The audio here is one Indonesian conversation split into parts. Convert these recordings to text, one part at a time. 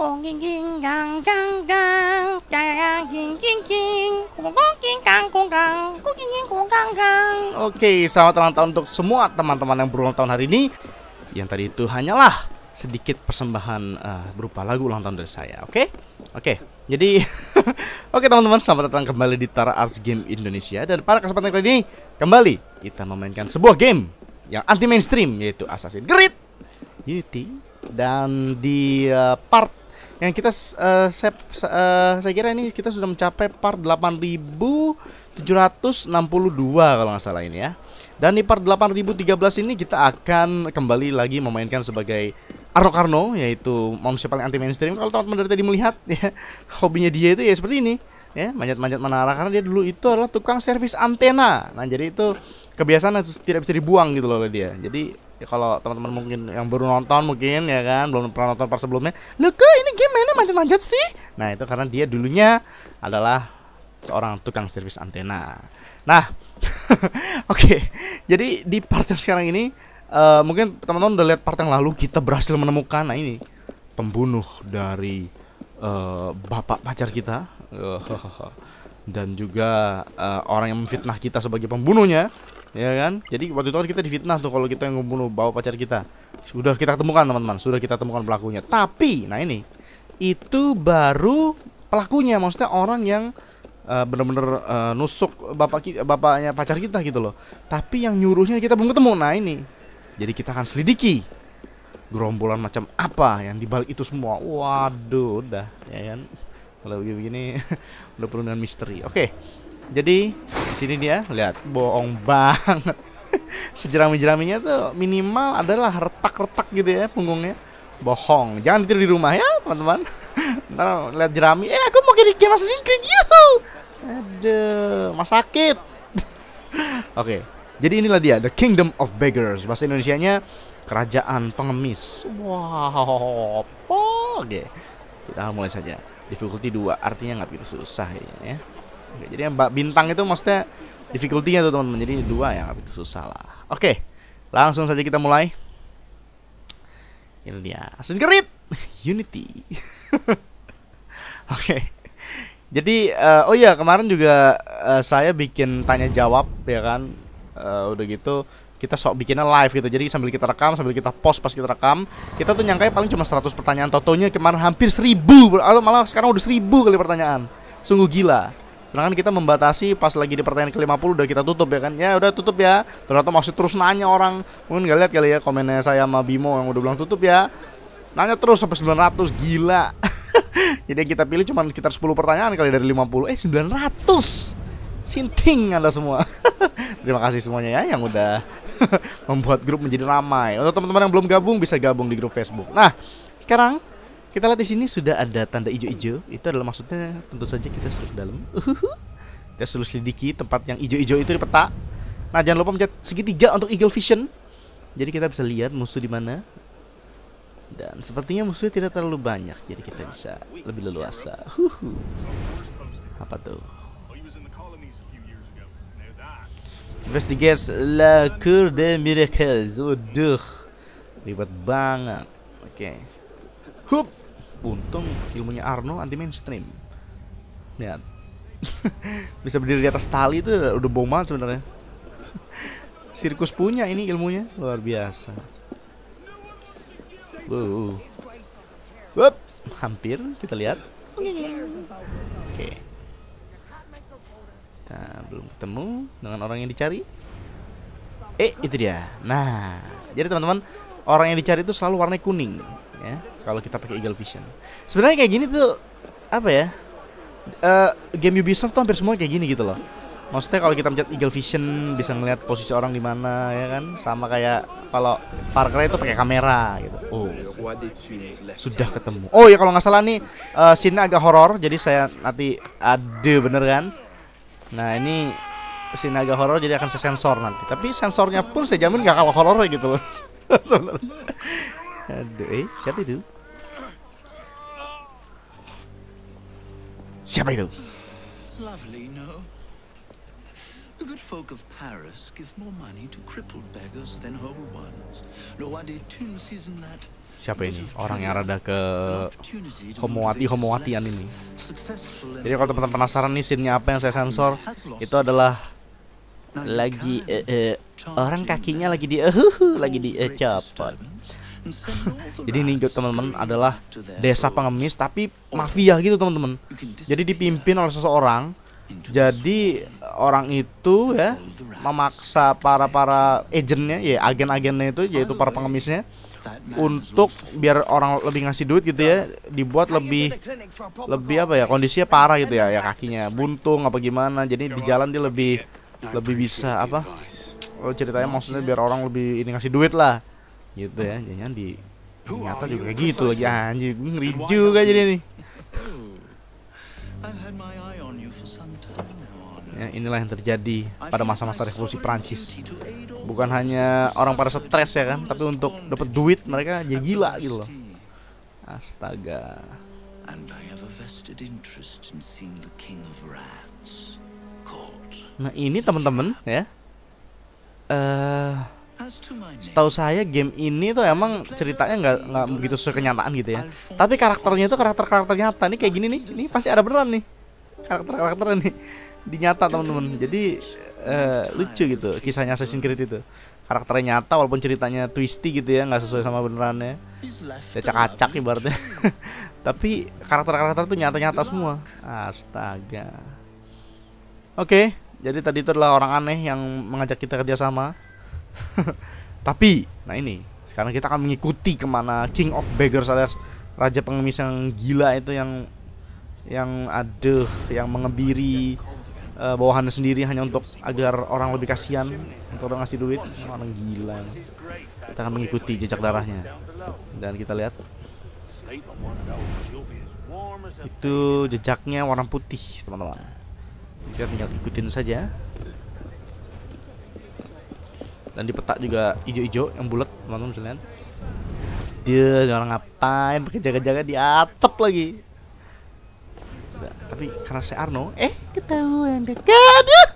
Oke, selamat ulang tahun untuk semua teman-teman yang berulang tahun hari ini. Yang tadi itu hanyalah sedikit persembahan uh, berupa lagu ulang tahun dari saya. Oke, oke. Jadi, oke teman-teman, selamat datang kembali di Tara Arts Game Indonesia. Dan pada kesempatan kali ini kembali kita memainkan sebuah game yang anti mainstream yaitu Assassin's Creed Unity dan di uh, part yang kita uh, sep, uh, saya kira ini kita sudah mencapai part 8762 kalau nggak salah ini ya. Dan di part 8013 ini kita akan kembali lagi memainkan sebagai Arno Karno yaitu manusia paling anti mainstream. Kalau teman-teman dari tadi melihat ya hobinya dia itu ya seperti ini ya manjat-manjat menara karena dia dulu itu adalah tukang servis antena. Nah, jadi itu kebiasaan itu tidak bisa dibuang gitu loh oleh dia. Jadi ya kalau teman-teman mungkin yang baru nonton mungkin ya kan belum pernah nonton part sebelumnya, "Loh, mainnya manjat-manjat sih? Nah, itu karena dia dulunya adalah seorang tukang servis antena. Nah, oke. Okay. Jadi di part yang sekarang ini uh, mungkin teman-teman udah lihat part yang lalu kita berhasil menemukan nah ini pembunuh dari uh, bapak pacar kita uh, dan juga uh, orang yang memfitnah kita sebagai pembunuhnya ya kan jadi waktu itu kan kita difitnah tuh kalau kita yang membunuh bapak pacar kita sudah kita temukan teman-teman sudah kita temukan pelakunya tapi nah ini itu baru pelakunya maksudnya orang yang uh, eh, benar bener uh, eh, nusuk bapak kita, bapaknya pacar kita gitu loh tapi yang nyuruhnya kita belum ketemu nah ini jadi kita akan selidiki gerombolan macam apa yang dibalik itu semua waduh udah ya kan kalau begini, -begini udah penuh dengan misteri oke jadi di sini dia lihat bohong banget sejerami-jeraminya tuh minimal adalah retak-retak gitu ya punggungnya bohong jangan tidur di rumah ya teman-teman ntar lihat jerami eh aku mau kirim game Assassin's Creed yuhu aduh mas sakit oke jadi inilah dia the kingdom of beggars bahasa Indonesia nya kerajaan pengemis wow oke kita mulai saja difficulty dua artinya nggak begitu susah ya Oke, jadi yang bintang itu maksudnya difficulty-nya tuh teman-teman. Jadi dua ya nggak begitu susah lah. Oke, langsung saja kita mulai ini dia Assassin's Unity oke okay. jadi uh, oh iya kemarin juga uh, saya bikin tanya jawab ya kan uh, udah gitu kita sok bikinnya live gitu jadi sambil kita rekam sambil kita post pas kita rekam kita tuh nyangkai paling cuma 100 pertanyaan totonya kemarin hampir 1000 malah sekarang udah 1000 kali pertanyaan sungguh gila Sedangkan kita membatasi pas lagi di pertanyaan ke-50 udah kita tutup ya kan. Ya udah tutup ya. Ternyata masih terus nanya orang. Mungkin gak lihat kali ya komennya saya sama Bimo yang udah bilang tutup ya. Nanya terus sampai 900 gila. Jadi kita pilih cuma sekitar 10 pertanyaan kali dari 50. Eh 900. Sinting Anda semua. Terima kasih semuanya ya yang udah membuat grup menjadi ramai. Untuk teman-teman yang belum gabung bisa gabung di grup Facebook. Nah, sekarang kita lihat di sini sudah ada tanda ijo-ijo. Itu adalah maksudnya tentu saja kita suruh ke dalam. Kita suruh selidiki tempat yang ijo-ijo itu di peta. Nah, jangan lupa mencet segitiga untuk eagle vision. Jadi kita bisa lihat musuh di mana. Dan sepertinya musuhnya tidak terlalu banyak, jadi kita bisa lebih leluasa. Apa tuh? Investigates La Cour miracle. Miracles. Waduh. Ribet banget. Oke. Okay. Hup untung ilmunya Arno anti mainstream lihat bisa berdiri di atas tali itu udah bom banget sebenarnya sirkus punya ini ilmunya luar biasa wow Wup, hampir kita lihat oke okay. nah belum ketemu dengan orang yang dicari eh itu dia nah jadi teman-teman orang yang dicari itu selalu warna kuning ya kalau kita pakai Eagle Vision. Sebenarnya kayak gini tuh apa ya? Uh, game Ubisoft tuh hampir semua kayak gini gitu loh. Maksudnya kalau kita mencet Eagle Vision bisa ngelihat posisi orang di mana ya kan? Sama kayak kalau Far Cry itu pakai kamera gitu. Oh. Sudah ketemu. Oh ya kalau nggak salah nih uh, eh, scene agak horor jadi saya nanti ada bener kan? Nah, ini scene agak horor jadi akan saya sensor nanti. Tapi sensornya pun saya jamin nggak kalau horor gitu loh. Aduh, eh, siapa itu? Siapa itu? Lovely, no? The good folk of Paris give more money to crippled beggars than whole ones. Roi de Tunis season that siapa ini orang yang rada ke homoati homoatian ini jadi kalau teman-teman penasaran nih sinnya apa yang saya sensor itu adalah lagi eh, eh, orang kakinya lagi di uh, lagi di eh, copot jadi ini teman-teman adalah desa pengemis tapi mafia gitu teman-teman. Jadi dipimpin oleh seseorang. Jadi orang itu ya memaksa para para agennya, ya agen-agennya itu yaitu para pengemisnya untuk biar orang lebih ngasih duit gitu ya dibuat lebih lebih apa ya kondisinya parah gitu ya ya kakinya buntung apa gimana jadi di jalan dia lebih lebih bisa apa oh, ceritanya maksudnya biar orang lebih ini ngasih duit lah gitu ya jangan di nyata juga kayak gitu lagi anjir ngeri juga jadi ini hmm. ya, inilah yang terjadi pada masa-masa revolusi Prancis bukan hanya orang pada stres ya kan tapi untuk dapat duit mereka jadi gila gitu loh astaga nah ini teman-teman ya eh uh, setahu saya game ini tuh emang ceritanya nggak nggak begitu sesuai kenyataan gitu ya tapi karakternya itu karakter karakter nyata nih kayak gini nih ini pasti ada beneran nih karakter karakter nih dinyata teman-teman jadi uh, lucu gitu kisahnya Assassin's Creed itu karakternya nyata walaupun ceritanya twisty gitu ya nggak sesuai sama benerannya ya acak-acak ibaratnya tapi karakter-karakter tuh nyata-nyata semua astaga oke okay, jadi tadi itu adalah orang aneh yang mengajak kita kerjasama Tapi, nah ini sekarang kita akan mengikuti kemana King of Beggars alias Raja Pengemis yang gila itu yang yang aduh yang mengebiri uh, eh, bawahannya sendiri hanya untuk agar orang lebih kasihan untuk orang ngasih duit orang gila kita akan mengikuti jejak darahnya dan kita lihat itu jejaknya warna putih teman-teman kita tinggal ikutin saja dan di peta juga ijo-ijo yang bulat teman-teman bisa lihat dia orang ngapain pakai jaga-jaga di atap lagi nah, tapi karena saya Arno eh ketahuan deh aduh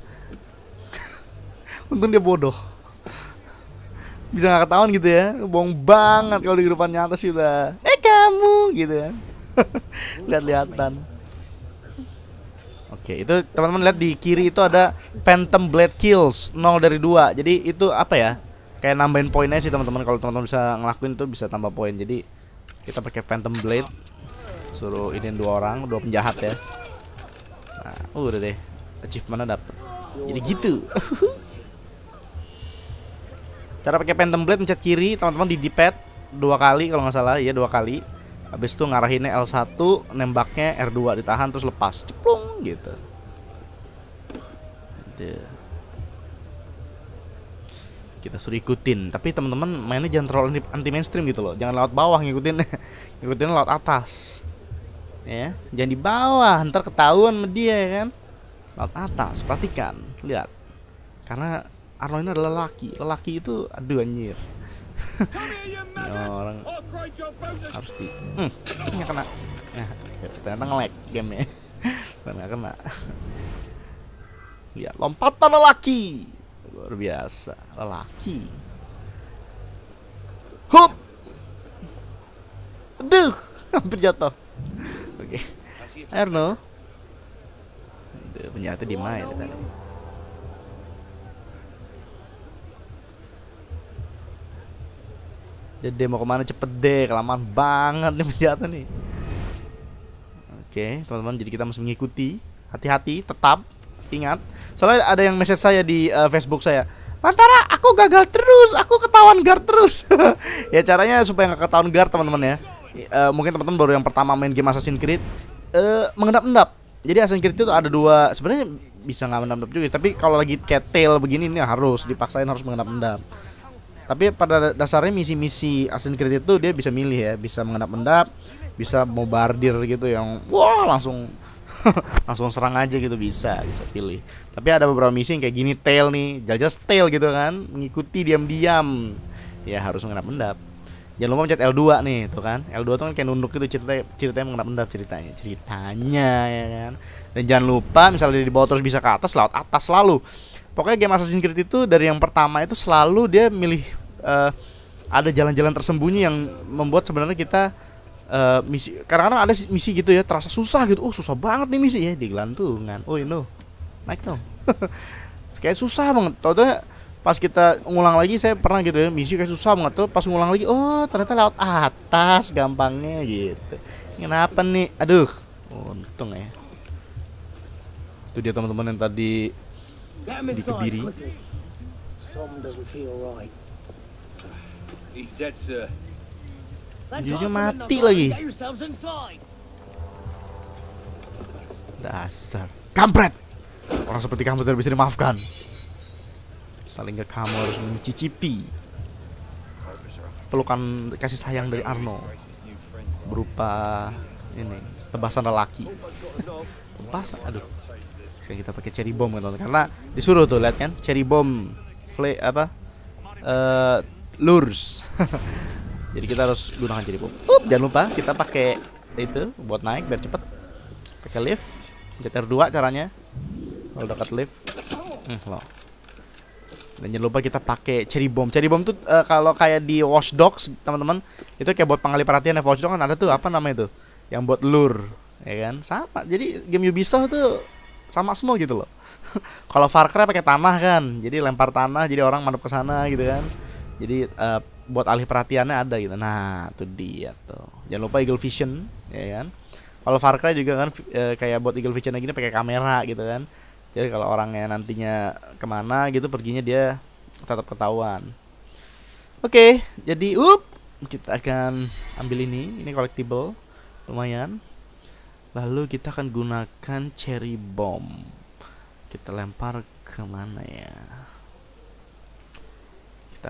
untung dia bodoh bisa nggak ketahuan gitu ya bohong banget kalau di grupannya nyata sih udah eh kamu gitu ya lihat-lihatan Oke, itu teman-teman lihat di kiri itu ada Phantom Blade Kills 0 dari 2. Jadi itu apa ya? Kayak nambahin poinnya sih teman-teman. Kalau teman-teman bisa ngelakuin itu bisa tambah poin. Jadi kita pakai Phantom Blade. Suruh ini dua orang, dua penjahat ya. Nah, uh, udah deh. Achievement-nya dapet. Jadi gitu. Cara pakai Phantom Blade mencet kiri, teman-teman di D-pad dua kali kalau nggak salah, iya dua kali. Habis itu ngarahinnya L1, nembaknya R2 ditahan terus lepas. Ceplung gitu Duh. kita suruh ikutin tapi teman-teman mainnya jangan terlalu anti mainstream gitu loh jangan lewat bawah ngikutin ngikutin lewat atas ya jangan di bawah ntar ketahuan sama dia ya kan Laut atas perhatikan lihat karena Arlo ini adalah lelaki lelaki itu aduh anjir ya, orang harus di hmm, kena nah, ternyata ngelek game ya karena kena. Ya, lompatan lelaki. Luar biasa, lelaki. Hop. Aduh, hampir jatuh. Oke. Okay. Erno. Aduh penyata di main tadi. Dede mau kemana cepet deh kelamaan banget nih penjata nih Oke, teman-teman, jadi kita mesti mengikuti. Hati-hati, tetap ingat. Soalnya ada yang message saya di uh, Facebook saya. Lantara, aku gagal terus, aku ketahuan guard terus. ya caranya supaya nggak ketahuan guard, teman-teman ya. Uh, mungkin teman-teman baru yang pertama main game Assassin's Creed uh, mengendap-endap. Jadi Assassin's Creed itu ada dua, sebenarnya bisa nggak mengendap juga, tapi kalau lagi ketel begini ini harus dipaksain harus mengendap-endap. Tapi pada dasarnya misi-misi Assassin's Creed itu dia bisa milih ya, bisa mengendap-endap, bisa bombardir gitu yang wah langsung langsung serang aja gitu bisa bisa pilih tapi ada beberapa misi yang kayak gini tail nih jajah tail gitu kan mengikuti diam-diam ya harus mengenap endap jangan lupa mencet L2 nih tuh kan L2 tuh kan kayak nunduk gitu cerita ceritanya mengenap endap ceritanya ceritanya ya kan dan jangan lupa misalnya di bawah terus bisa ke atas laut atas selalu pokoknya game Assassin's Creed itu dari yang pertama itu selalu dia milih uh, ada jalan-jalan tersembunyi yang membuat sebenarnya kita uh, misi kadang-kadang ada misi gitu ya terasa susah gitu oh susah banget nih misi ya di gelantungan oh ini naik dong kayak susah banget tau tuh ya, pas kita ngulang lagi saya pernah gitu ya misi kayak susah banget tuh pas ngulang lagi oh ternyata laut atas gampangnya gitu kenapa nih aduh untung ya itu dia teman-teman yang tadi di kediri Something Kan Jujur mati lagi. Dasar. Kampret. Orang seperti kamu tidak bisa dimaafkan. Paling gak kamu harus mencicipi pelukan kasih sayang dari Arno berupa ini tebasan lelaki. tebasan, aduh. Sekarang kita pakai cherry bomb kan karena disuruh tuh lihat kan cherry bomb fle apa uh, Jadi kita harus gunakan jadi bom. Up, jangan lupa kita pakai itu buat naik biar cepet. Pakai lift, pencet R2 caranya. Kalau dekat lift, hmm, loh. Dan jangan lupa kita pakai cherry bomb. Cherry bomb tuh uh, kalau kayak di Watch Dogs, teman-teman, itu kayak buat pengalih perhatian ya Watch Dogs kan ada tuh apa namanya itu? Yang buat lure, ya kan? Sama. Jadi game Ubisoft tuh sama semua gitu loh. kalau Far Cry pakai tanah kan. Jadi lempar tanah jadi orang mandap ke sana gitu kan. Jadi uh, buat alih perhatiannya ada gitu. Nah, tuh dia tuh. Jangan lupa Eagle Vision, ya kan? Kalau Far Cry juga kan e, kayak buat Eagle Vision gini pakai kamera gitu kan. Jadi kalau orangnya nantinya kemana gitu perginya dia tetap ketahuan. Oke, okay, jadi up kita akan ambil ini, ini collectible lumayan. Lalu kita akan gunakan cherry bomb. Kita lempar kemana ya?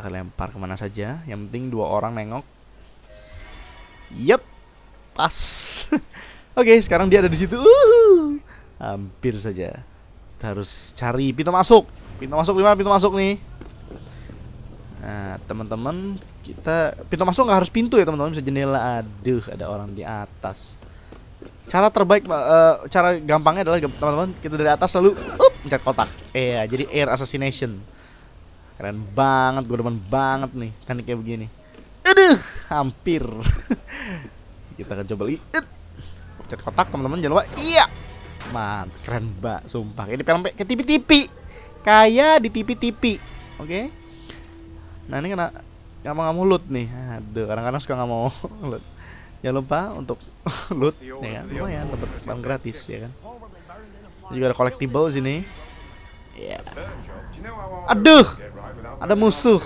kita lempar kemana saja yang penting dua orang nengok yep pas oke okay, sekarang dia ada di situ uhuh. hampir saja kita harus cari pintu masuk pintu masuk di mana pintu masuk nih nah teman-teman kita pintu masuk nggak harus pintu ya teman-teman bisa jendela aduh ada orang di atas cara terbaik uh, cara gampangnya adalah teman-teman kita dari atas lalu up mencet kotak Eh, jadi air assassination Keren banget, gue demen banget nih kan kayak begini. Aduh, hampir. Kita akan coba lagi. Pencet kotak teman-teman jangan lupa. Iya. Mantap, keren mbak, sumpah. Ini film kayak tipi-tipi. Kayak di tipi-tipi. Oke. Nah, ini kena nggak mau nggak nih. Aduh, kadang-kadang suka nggak mau mulut Jangan lupa untuk loot ya kan. Lumayan dapat barang gratis ya kan. Ini juga ada collectible sini. Ya. Yeah. Aduh. Ada musuh.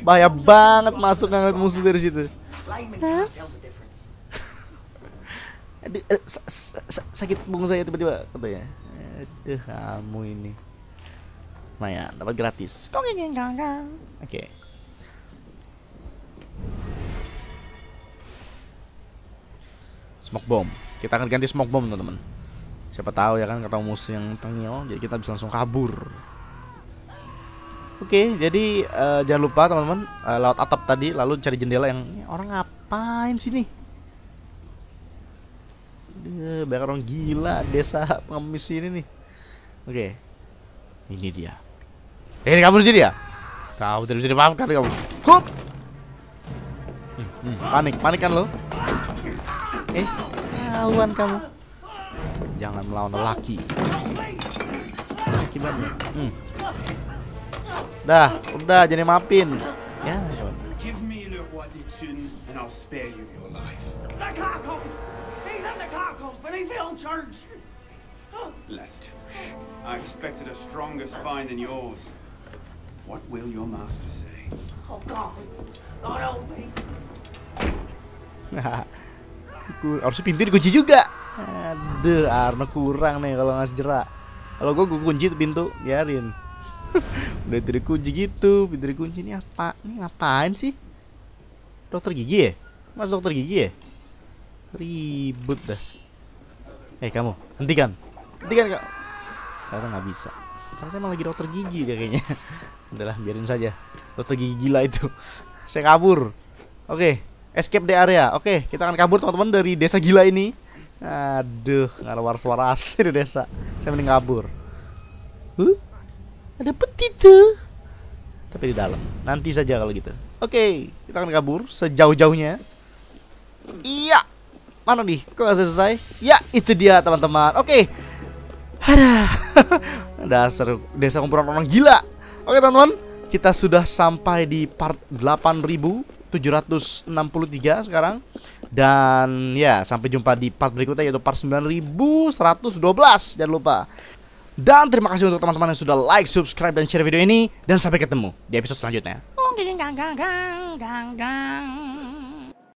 Bahaya banget masuk ngangkat musuh dari situ. Yes. Aduh, eh, sakit punggung saya tiba-tiba katanya. Aduh, kamu ini. Maya, dapat gratis. Oke. Okay. Smoke bomb. Kita akan ganti smoke bomb, teman-teman. Siapa tahu ya kan ketemu musuh yang tengil, jadi kita bisa langsung kabur. Oke, okay, jadi uh, jangan lupa teman-teman uh, eh, laut atap tadi lalu cari jendela yang orang ngapain sini? Duh, orang gila desa pengemis ini nih. Oke. Okay. Ini dia. Eh, ini kamu dia? ya? Kau tidak bisa dimaafkan kamu. Hup. Hmm, hmm, panik, panik kan lo? Eh, lawan kamu. Jangan melawan lelaki. Hmm. Dah, udah jadi mapin. Ya. Oh, harus pintu dikunci juga. Aduh, Arno kurang nih kalau nggak sejerak Kalau gue gue kunci pintu, biarin. udah dari kunci gitu dari kunci ini apa ini ngapain sih dokter gigi ya mas dokter gigi ya ribut dah eh hey, kamu hentikan hentikan kak karena nggak bisa karena emang lagi dokter gigi kayaknya adalah biarin saja dokter gigi gila itu saya kabur oke okay. escape the area oke okay, kita akan kabur teman-teman dari desa gila ini aduh nggak ada suara asli di desa saya mending kabur huh? ada peti tuh tapi di dalam nanti saja kalau gitu oke okay, kita akan kabur sejauh-jauhnya iya mana nih kok gak selesai ya itu dia teman-teman oke okay. ada dasar desa kumpulan orang gila oke okay, teman-teman kita sudah sampai di part 8763 sekarang dan ya sampai jumpa di part berikutnya yaitu part 9112 jangan lupa dan terima kasih untuk teman-teman yang sudah like, subscribe, dan share video ini. Dan sampai ketemu di episode selanjutnya. Oh,